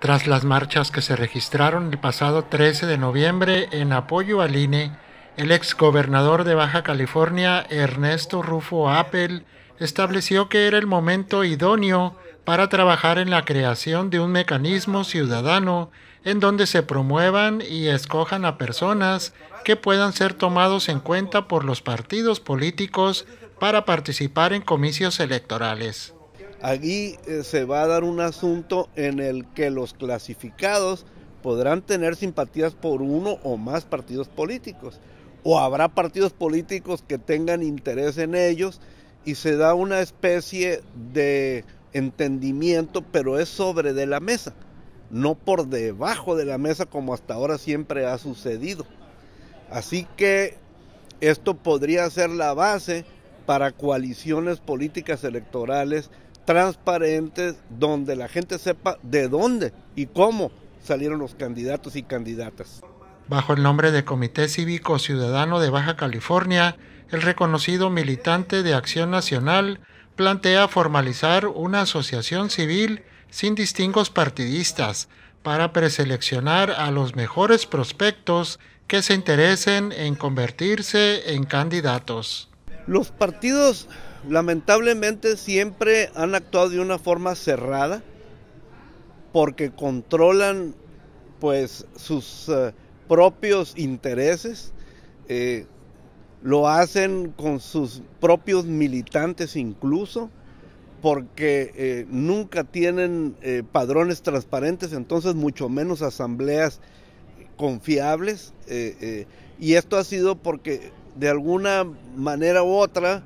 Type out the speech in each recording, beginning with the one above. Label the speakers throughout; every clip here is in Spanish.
Speaker 1: tras las marchas que se registraron el pasado 13 de noviembre en apoyo al INE, el exgobernador de Baja California, Ernesto Rufo Appel, estableció que era el momento idóneo para trabajar en la creación de un mecanismo ciudadano en donde se promuevan y escojan a personas que puedan ser tomados en cuenta por los partidos políticos para participar en comicios electorales.
Speaker 2: Aquí eh, se va a dar un asunto en el que los clasificados podrán tener simpatías por uno o más partidos políticos. O habrá partidos políticos que tengan interés en ellos y se da una especie de entendimiento, pero es sobre de la mesa, no por debajo de la mesa como hasta ahora siempre ha sucedido. Así que esto podría ser la base para coaliciones políticas electorales transparentes, donde la gente sepa de dónde y cómo salieron los candidatos y candidatas.
Speaker 1: Bajo el nombre de Comité Cívico Ciudadano de Baja California, el reconocido militante de Acción Nacional plantea formalizar una asociación civil sin distingos partidistas para preseleccionar a los mejores prospectos
Speaker 2: que se interesen en convertirse en candidatos. Los partidos lamentablemente siempre han actuado de una forma cerrada porque controlan pues sus eh, propios intereses, eh, lo hacen con sus propios militantes incluso, porque eh, nunca tienen padrones transparentes, entonces mucho menos asambleas confiables, y esto ha sido porque de alguna manera u otra,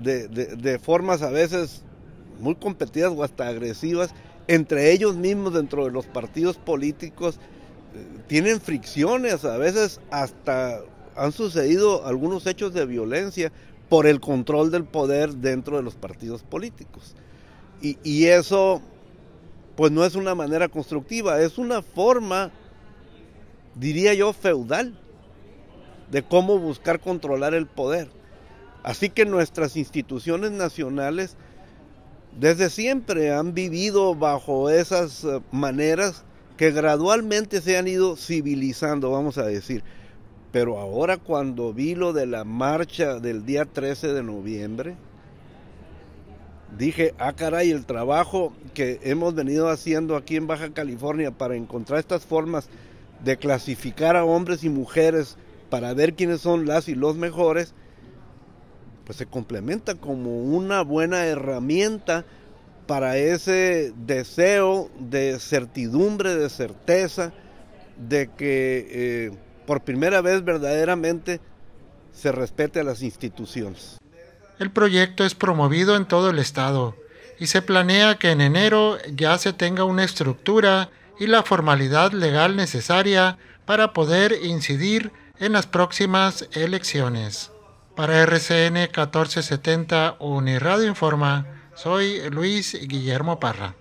Speaker 2: de, formas a veces muy competidas o hasta agresivas entre ellos mismos dentro de los partidos políticos eh, tienen fricciones, a veces hasta han sucedido algunos hechos de violencia por el control del poder dentro de los partidos políticos. Y, y eso, pues no es una manera constructiva, es una forma, diría yo, feudal de cómo buscar controlar el poder. Así que nuestras instituciones nacionales desde siempre han vivido bajo esas eh, maneras que gradualmente se han ido civilizando, vamos a decir. Pero ahora cuando vi lo de la marcha del día 13 de noviembre, dije, ah caray, el trabajo que hemos venido haciendo aquí en Baja California para encontrar estas formas de clasificar a hombres y mujeres para ver quiénes son las y los mejores, pues se complementa como una buena herramienta para ese deseo de certidumbre, de certeza, de que eh, por primera vez verdaderamente se respete a las instituciones.
Speaker 1: El proyecto es promovido en todo el estado y se planea que en enero ya se tenga una estructura y la formalidad legal necesaria para poder incidir en las próximas elecciones. Para RCN 1470 Uniradio Informa, soy Luis Guillermo Parra.